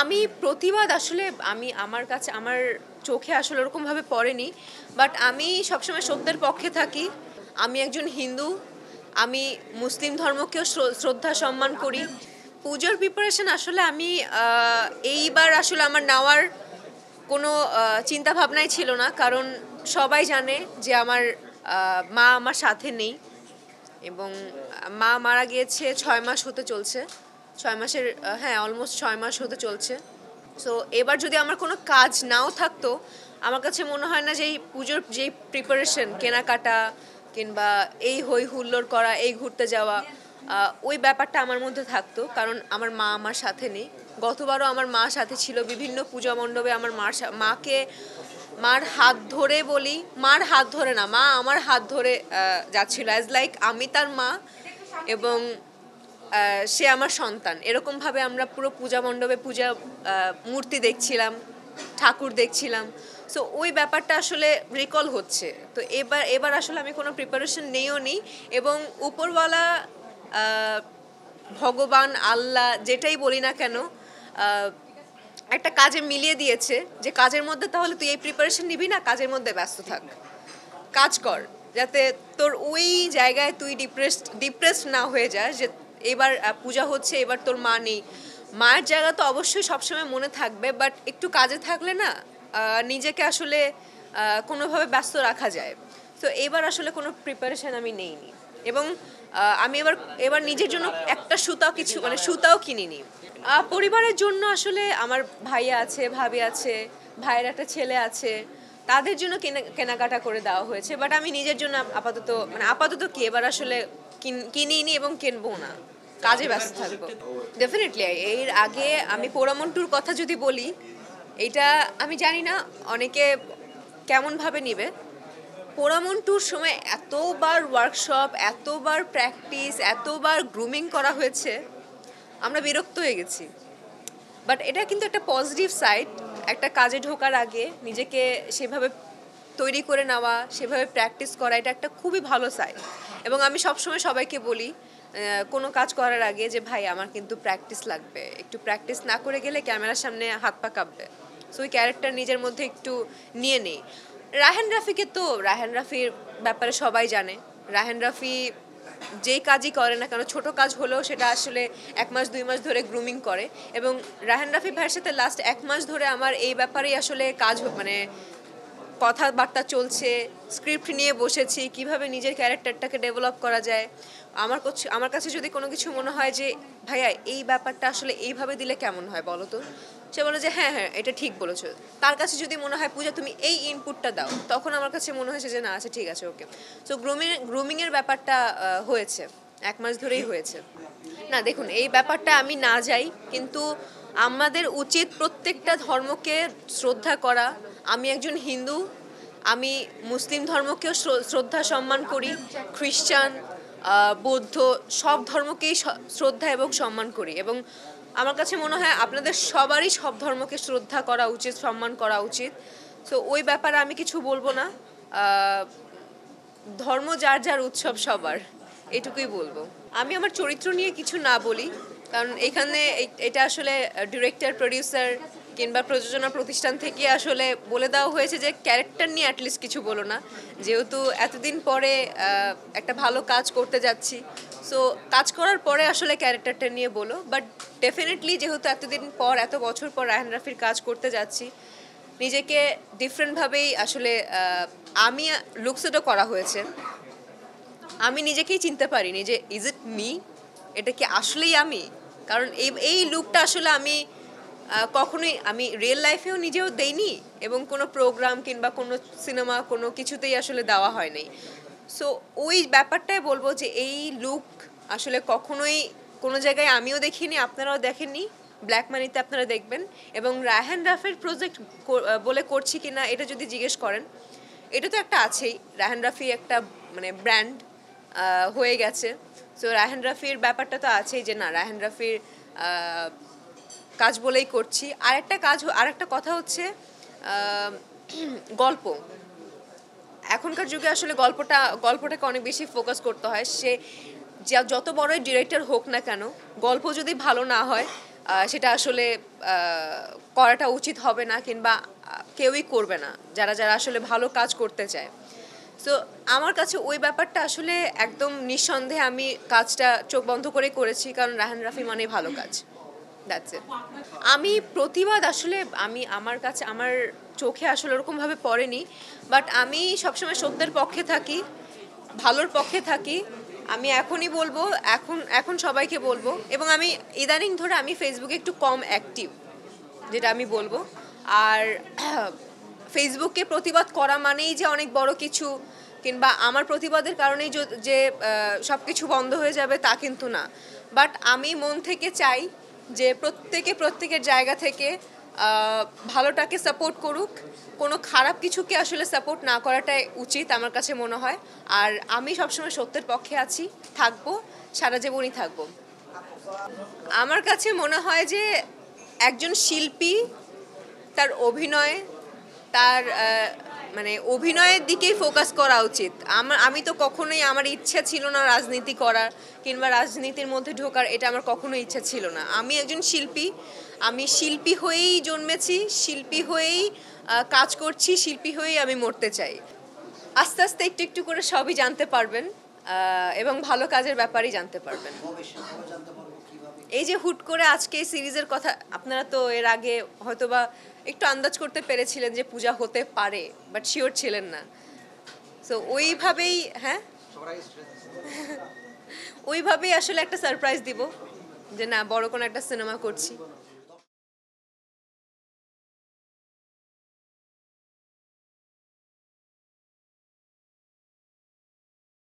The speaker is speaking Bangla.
আমি প্রতিবাদ আসলে আমি আমার কাছে আমার চোখে আসলে ওরকমভাবে পড়েনি বাট আমি সবসময় সত্যের পক্ষে থাকি আমি একজন হিন্দু আমি মুসলিম ধর্মকেও শ্রদ্ধা সম্মান করি পুজোর প্রিপারেশন আসলে আমি এইবার আসলে আমার নেওয়ার কোনো চিন্তা ভাবনাই ছিল না কারণ সবাই জানে যে আমার মা আমার সাথে নেই এবং মা মারা গিয়েছে ছয় মাস হতে চলছে ছয় মাসের হ্যাঁ অলমোস্ট ছয় মাস হতে চলছে সো এবার যদি আমার কোনো কাজ নাও থাকতো আমার কাছে মনে হয় না যে এই পুজোর যেই প্রিপারেশন কেনাকাটা কিংবা এই হই হুল্লোড় করা এই ঘুরতে যাওয়া ওই ব্যাপারটা আমার মধ্যে থাকতো কারণ আমার মা আমার সাথে নেই গতবারও আমার মা সাথে ছিল বিভিন্ন পূজা মণ্ডপে আমার মার মাকে মার হাত ধরে বলি মার হাত ধরে না মা আমার হাত ধরে যাচ্ছিল অ্যাজ লাইক আমি তার মা এবং সে আমার সন্তান এরকমভাবে আমরা পুরো পূজা মণ্ডপে পূজা মূর্তি দেখছিলাম ঠাকুর দেখছিলাম সো ওই ব্যাপারটা আসলে রিকল হচ্ছে তো এবার এবার আসলে আমি কোনো প্রিপারেশন নেইও নিই এবং উপরওয়ালা ভগবান আল্লাহ যেটাই বলি না কেন একটা কাজে মিলিয়ে দিয়েছে যে কাজের মধ্যে তাহলে তুই এই প্রিপারেশন নিবি না কাজের মধ্যে ব্যস্ত থাক কাজ কর যাতে তোর ওই জায়গায় তুই ডিপ্রেসড ডিপ্রেসড না হয়ে যায় যে এবার পূজা হচ্ছে এবার তোর মা নেই মায়ের জায়গা তো অবশ্যই সবসময় মনে থাকবে বাট একটু কাজে থাকলে না নিজেকে আসলে কোনোভাবে ব্যস্ত রাখা যায় তো এবার আসলে কোনো প্রিপারেশান আমি নেইনি এবং আমি এবার এবার নিজের জন্য একটা সুতাও কিছু মানে সুতাও কিনিনি পরিবারের জন্য আসলে আমার ভাইয়া আছে ভাবি আছে ভাইয়ের একটা ছেলে আছে তাদের জন্য কেনা কেনাকাটা করে দেওয়া হয়েছে বাট আমি নিজের জন্য আপাতত মানে আপাতত কি এবার আসলে কিনিনি এবং কিনবো না কাজে ব্যস্ত থাকবো ডেফিনেটলি এর আগে আমি টুর কথা যদি বলি এটা আমি জানি না অনেকে কেমনভাবে নিবে টুর সময় এতবার ওয়ার্কশপ এতবার প্র্যাকটিস এতবার গ্রুমিং করা হয়েছে আমরা বিরক্ত হয়ে গেছি বাট এটা কিন্তু একটা পজিটিভ সাইড একটা কাজে ঢোকার আগে নিজেকে সেভাবে তৈরি করে নেওয়া সেভাবে প্র্যাকটিস করা এটা একটা খুবই ভালো সাইড এবং আমি সবসময় সবাইকে বলি কোনো কাজ করার আগে যে ভাই আমার কিন্তু প্র্যাকটিস লাগবে একটু প্র্যাকটিস না করে গেলে ক্যামেরার সামনে হাত পা কাঁপবে সো ওই ক্যারেক্টার নিজের মধ্যে একটু নিয়ে নেই রাহেন রাফিকে তো রাহেন রাফির ব্যাপারে সবাই জানে রাহেন রাফি যেই কাজই করে না কেন ছোট কাজ হলেও সেটা আসলে এক মাস দুই মাস ধরে গ্রুমিং করে এবং রাহেন রাফি ভাইয়ের সাথে লাস্ট এক মাস ধরে আমার এই ব্যাপারেই আসলে কাজ মানে কথাবার্তা চলছে স্ক্রিপ্ট নিয়ে বসেছি কিভাবে নিজের ক্যারেক্টারটাকে ডেভেলপ করা যায় আমার আমার কাছে যদি কোনো কিছু মনে হয় যে ভাইয়া এই ব্যাপারটা আসলে এইভাবে দিলে কেমন হয় বলো তো সে বলে যে হ্যাঁ হ্যাঁ এটা ঠিক বলেছো তার কাছে যদি মনে হয় পূজা তুমি এই ইনপুটটা দাও তখন আমার কাছে মনে হয়েছে যে না আচ্ছা ঠিক আছে ওকে সো গ্রুমিং গ্রুমিংয়ের ব্যাপারটা হয়েছে এক মাস ধরেই হয়েছে না দেখুন এই ব্যাপারটা আমি না যাই কিন্তু আমাদের উচিত প্রত্যেকটা ধর্মকে শ্রদ্ধা করা আমি একজন হিন্দু আমি মুসলিম ধর্মকেও শ্রদ্ধা সম্মান করি খ্রিস্টান বৌদ্ধ সব ধর্মকেই শ্রদ্ধা এবং সম্মান করি এবং আমার কাছে মনে হয় আপনাদের সবারই সব ধর্মকে শ্রদ্ধা করা উচিত সম্মান করা উচিত সো ওই ব্যাপারে আমি কিছু বলবো না ধর্ম যার যার উৎসব সবার এটুকুই বলবো আমি আমার চরিত্র নিয়ে কিছু না বলি কারণ এখানে এটা আসলে ডিরেক্টর প্রডিউসার কিংবা প্রযোজনা প্রতিষ্ঠান থেকে আসলে বলে দেওয়া হয়েছে যে ক্যারেক্টার নিয়ে অ্যাটলিস্ট কিছু বলো না যেহেতু এতদিন পরে একটা ভালো কাজ করতে যাচ্ছি সো কাজ করার পরে আসলে ক্যারেক্টারটা নিয়ে বলো বাট ডেফিনেটলি যেহেতু এতদিন পর এত বছর পর রায়হান রাফির কাজ করতে যাচ্ছি নিজেকে ডিফারেন্টভাবেই আসলে আমি লুকসেটও করা হয়েছে আমি নিজেকেই চিনতে পারিনি যে ইজ ইট মি এটা কি আসলেই আমি কারণ এই এই লুকটা আসলে আমি কখনোই আমি রিয়েল লাইফেও নিজেও দেইনি এবং কোনো প্রোগ্রাম কিংবা কোনো সিনেমা কোনো কিছুতেই আসলে দেওয়া হয় নাই সো ওই ব্যাপারটাই বলবো যে এই লুক আসলে কখনোই কোনো জায়গায় আমিও দেখিনি আপনারাও দেখেননি ব্ল্যাক মানিতে আপনারা দেখবেন এবং রায়হান রাফের প্রজেক্ট বলে করছি কি না এটা যদি জিজ্ঞেস করেন এটা তো একটা আছেই রায়হান রাফি একটা মানে ব্র্যান্ড হয়ে গেছে সো রায়হান রাফির ব্যাপারটা তো আছেই যে না রায়হান রাফির কাজ বলেই করছি আর একটা কাজ আর একটা কথা হচ্ছে গল্প এখনকার যুগে আসলে গল্পটা গল্পটাকে অনেক বেশি ফোকাস করতে হয় সে যা যত বড়ই ডিরেক্টর হোক না কেন গল্প যদি ভালো না হয় সেটা আসলে করাটা উচিত হবে না কিংবা কেউই করবে না যারা যারা আসলে ভালো কাজ করতে চায় সো আমার কাছে ওই ব্যাপারটা আসলে একদম নিঃসন্দেহে আমি কাজটা চোখ বন্ধ করে করেছি কারণ রাহান রাফি মানে ভালো কাজ দ্যাটস ইট আমি প্রতিবাদ আসলে আমি আমার কাছে আমার চোখে আসলে ওরকমভাবে পড়েনি বাট আমি সবসময় সত্যের পক্ষে থাকি ভালোর পক্ষে থাকি আমি এখনই বলবো এখন এখন সবাইকে বলবো এবং আমি ইদানিং ধরে আমি ফেসবুকে একটু কম অ্যাক্টিভ যেটা আমি বলবো আর ফেসবুককে প্রতিবাদ করা মানেই যে অনেক বড় কিছু কিংবা আমার প্রতিবাদের কারণেই যে সব কিছু বন্ধ হয়ে যাবে তা কিন্তু না বাট আমি মন থেকে চাই যে প্রত্যেকে প্রত্যেকের জায়গা থেকে ভালোটাকে সাপোর্ট করুক কোনো খারাপ কিছুকে আসলে সাপোর্ট না করাটাই উচিত আমার কাছে মনে হয় আর আমি সবসময় সত্যের পক্ষে আছি থাকবো সারা জীবনই থাকবো আমার কাছে মনে হয় যে একজন শিল্পী তার অভিনয় তার মানে অভিনয়ের দিকেই ফোকাস করা উচিত আমার আমি তো কখনোই আমার ইচ্ছা ছিল না রাজনীতি করার কিংবা রাজনীতির মধ্যে ঢোকার এটা আমার কখনোই ইচ্ছা ছিল না আমি একজন শিল্পী আমি শিল্পী হয়েই জন্মেছি শিল্পী হয়েই কাজ করছি শিল্পী হয়েই আমি মরতে চাই আস্তে আস্তে একটু একটু করে সবই জানতে পারবেন এবং ভালো কাজের ব্যাপারেই জানতে পারবেন এই যে হুট করে আজকে এই সিরিজের কথা আপনারা তো এর আগে হয়তোবা একটু আন্দাজ করতে পেরেছিলেন যে পূজা হতে পারে বাট শিওর ছিলেন না সো ওইভাবেই হ্যাঁ ওইভাবেই আসলে একটা সারপ্রাইজ দিব যে না বড় কোনো একটা সিনেমা করছি